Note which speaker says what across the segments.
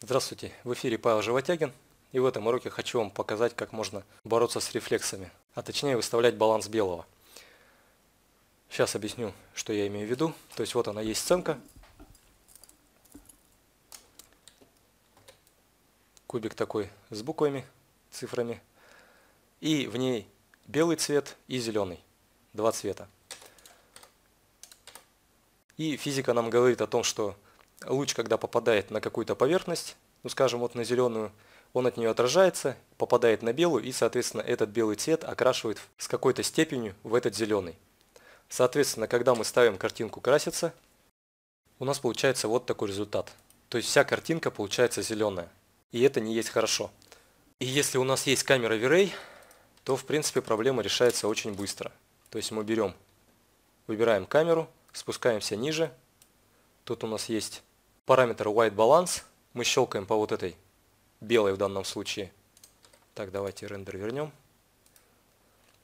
Speaker 1: Здравствуйте, в эфире Павел Животягин, и в этом уроке хочу вам показать, как можно бороться с рефлексами, а точнее выставлять баланс белого. Сейчас объясню, что я имею в виду. То есть вот она есть сценка. Кубик такой с буквами, цифрами. И в ней белый цвет и зеленый. Два цвета. И физика нам говорит о том, что луч, когда попадает на какую-то поверхность, ну скажем вот на зеленую, он от нее отражается, попадает на белую и, соответственно, этот белый цвет окрашивает с какой-то степенью в этот зеленый. Соответственно, когда мы ставим картинку краситься, у нас получается вот такой результат. То есть вся картинка получается зеленая. И это не есть хорошо. И если у нас есть камера V-Ray, то в принципе проблема решается очень быстро. То есть мы берем, выбираем камеру, спускаемся ниже, Тут у нас есть параметр white balance. Мы щелкаем по вот этой белой в данном случае. Так, давайте рендер вернем.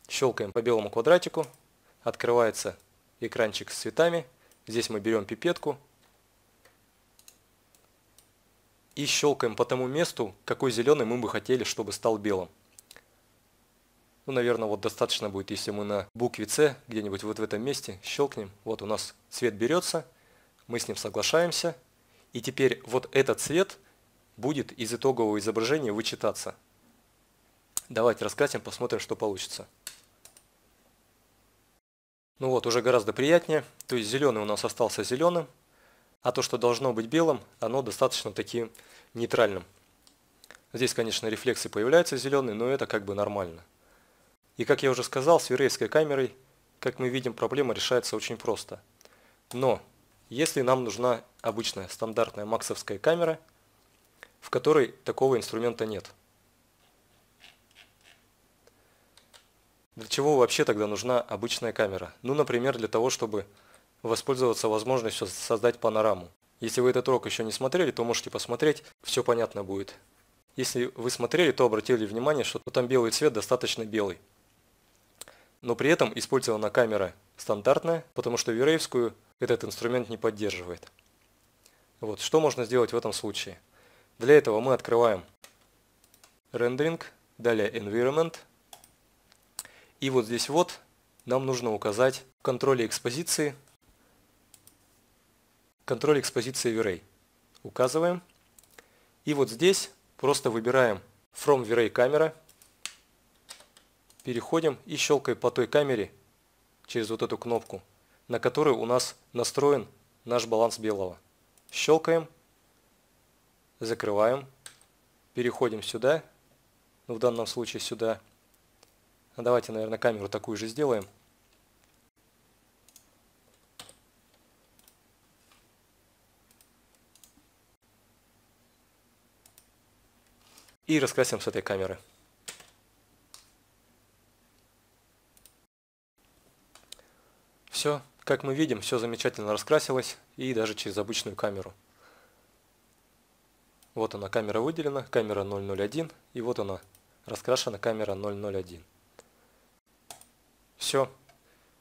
Speaker 1: Щелкаем по белому квадратику. Открывается экранчик с цветами. Здесь мы берем пипетку и щелкаем по тому месту, какой зеленый мы бы хотели, чтобы стал белым. Ну, наверное, вот достаточно будет, если мы на букве С где-нибудь вот в этом месте щелкнем. Вот у нас цвет берется, мы с ним соглашаемся. И теперь вот этот цвет будет из итогового изображения вычитаться. Давайте раскатим посмотрим, что получится. Ну вот, уже гораздо приятнее. То есть зеленый у нас остался зеленым, а то, что должно быть белым, оно достаточно таким нейтральным. Здесь, конечно, рефлексы появляются зеленые, но это как бы нормально. И как я уже сказал, с верейской камерой, как мы видим, проблема решается очень просто. Но если нам нужна обычная стандартная максовская камера, в которой такого инструмента нет. Для чего вообще тогда нужна обычная камера? Ну, например, для того, чтобы воспользоваться возможностью создать панораму. Если вы этот урок еще не смотрели, то можете посмотреть, все понятно будет. Если вы смотрели, то обратили внимание, что там белый цвет достаточно белый. Но при этом использована камера стандартная, потому что Вирейвскую этот инструмент не поддерживает. Вот, что можно сделать в этом случае? Для этого мы открываем Rendering, далее Environment. И вот здесь вот нам нужно указать в контроле экспозиции, контроль экспозиции V-Ray. Указываем. И вот здесь просто выбираем From V-Ray камера, переходим и щелкаем по той камере через вот эту кнопку на который у нас настроен наш баланс белого. Щелкаем, закрываем, переходим сюда, ну, в данном случае сюда. А давайте, наверное, камеру такую же сделаем. И раскрасим с этой камеры. Все. Как мы видим, все замечательно раскрасилось и даже через обычную камеру. Вот она камера выделена, камера 001 и вот она раскрашена камера 001. Все.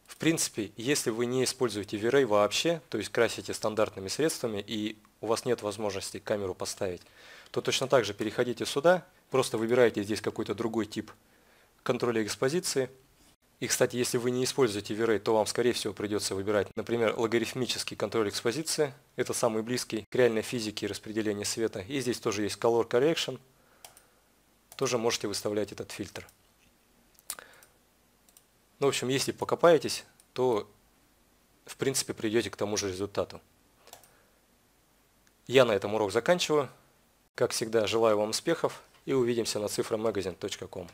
Speaker 1: В принципе, если вы не используете V-Ray вообще, то есть красите стандартными средствами и у вас нет возможности камеру поставить, то точно так же переходите сюда, просто выбираете здесь какой-то другой тип контроля экспозиции – и, кстати, если вы не используете V-Ray, то вам, скорее всего, придется выбирать, например, логарифмический контроль экспозиции. Это самый близкий к реальной физике распределения света. И здесь тоже есть Color Correction. Тоже можете выставлять этот фильтр. Ну, в общем, если покопаетесь, то, в принципе, придете к тому же результату. Я на этом урок заканчиваю. Как всегда, желаю вам успехов и увидимся на цифромагазин.ком.